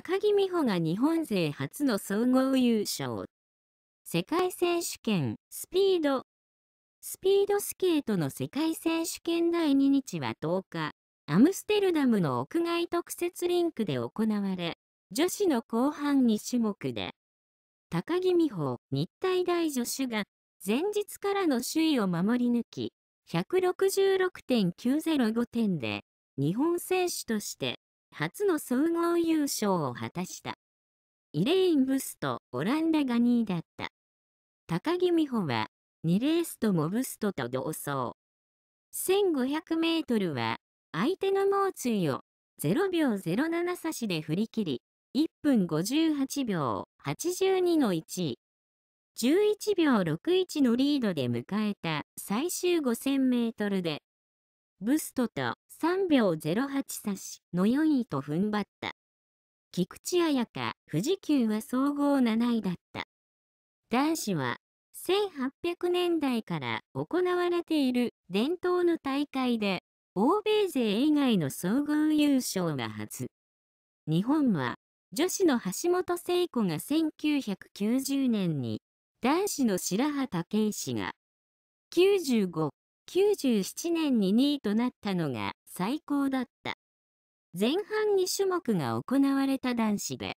高木美帆が日本勢初の総合優勝。世界選手権スピード。スピードスケートの世界選手権第2日は10日、アムステルダムの屋外特設リンクで行われ、女子の後半2種目で、高木美帆、日体大女子が前日からの首位を守り抜き、166.905点で、日本選手として初の総合優勝を果たした。イレイン・ブスとオランダが2位だった。高木美帆は2レースともブストと同走。1500メートルは相手の猛追を0秒07差しで振り切り、1分58秒82の1位。11秒61のリードで迎えた最終5000メートルで、ブストと3秒08差しの4位と踏ん張った。菊池彩香、富士急は総合7位だった。男子は1800年代から行われている伝統の大会で欧米勢以外の総合優勝が初。日本は女子の橋本聖子が1990年に男子の白畑圭志が95 97年に2位となったのが最高だった。前半2種目が行われた男子で、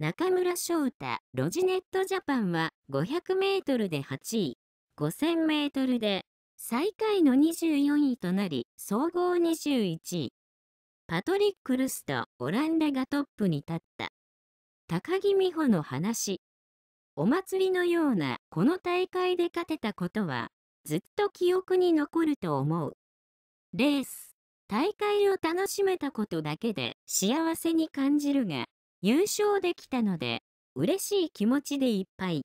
中村翔太、ロジネットジャパンは500メートルで8位、5000メートルで最下位の24位となり、総合21位。パトリック・ルスとオランダがトップに立った。高木美帆の話。お祭りのようなこの大会で勝てたことはずっと記憶に残ると思う。レース、大会を楽しめたことだけで幸せに感じるが、優勝できたので、嬉しい気持ちでいっぱい。